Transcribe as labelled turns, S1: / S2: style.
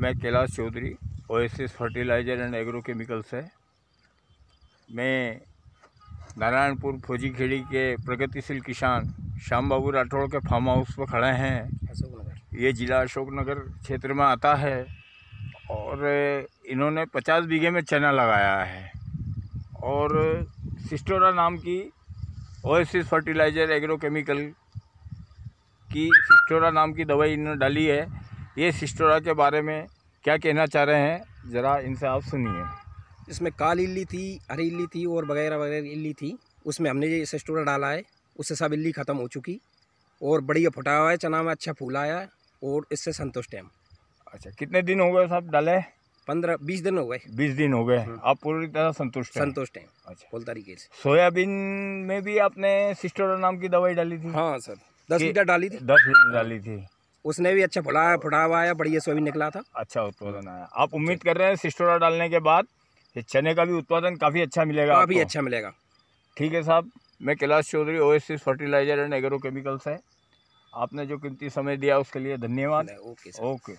S1: मैं Kailash Choudhary O S S fertiliser and agrochemicals है मैं नारायणपुर फौजी खेड़ी के प्रगतिशील किसान श्याम बाबू राठौड़ के फार्म हाउस पर खड़े हैं ये ज़िला अशोकनगर क्षेत्र में आता है और इन्होंने पचास बीघे में चना लगाया है और सिस्टोरा नाम की ओएसएस फर्टिलाइज़र एग्रोकेमिकल की सिस्टोरा नाम की दवाई इन्होंने डाली है ये सिस्टोरा के बारे में क्या कहना चाह रहे हैं ज़रा इनसे
S2: आप सुनिए इसमें काल इल्ली थी हरी इल्ली थी और वगैरह वगैरह इल्ली थी उसमें हमने ये सिस्टोरा डाला है उससे सब इल्ली ख़त्म हो चुकी और बढ़िया फुटा हुआ है चना में अच्छा फूल आया और इससे संतुष्ट है हम अच्छा कितने दिन हो गए साहब डाले पंद्रह बीस दिन हो गए
S1: बीस दिन हो गए हम्म।
S2: आप पूरी तरह संतुष्ट हैं संतुष्ट हैं अच्छा बोल तरीके से सोयाबीन में भी आपने सिस्टोरा नाम की दवाई डाली थी हाँ सर दस लीटर डाली थी
S1: दस लीटर डाली थी
S2: उसने भी अच्छा फुला फुटा हुआ आया बढ़िया सोयाबीन निकला था अच्छा उत्पादन आया आप उम्मीद कर रहे हैं सिस्टोरा
S1: डालने के बाद चने का भी उत्पादन काफ़ी अच्छा मिलेगा काफ़ी अच्छा मिलेगा ठीक है साहब मैं Kailash Choudhary O fertiliser and agro chemical आपने जो कीमती समय दिया उसके लिए धन्यवाद ओके ओके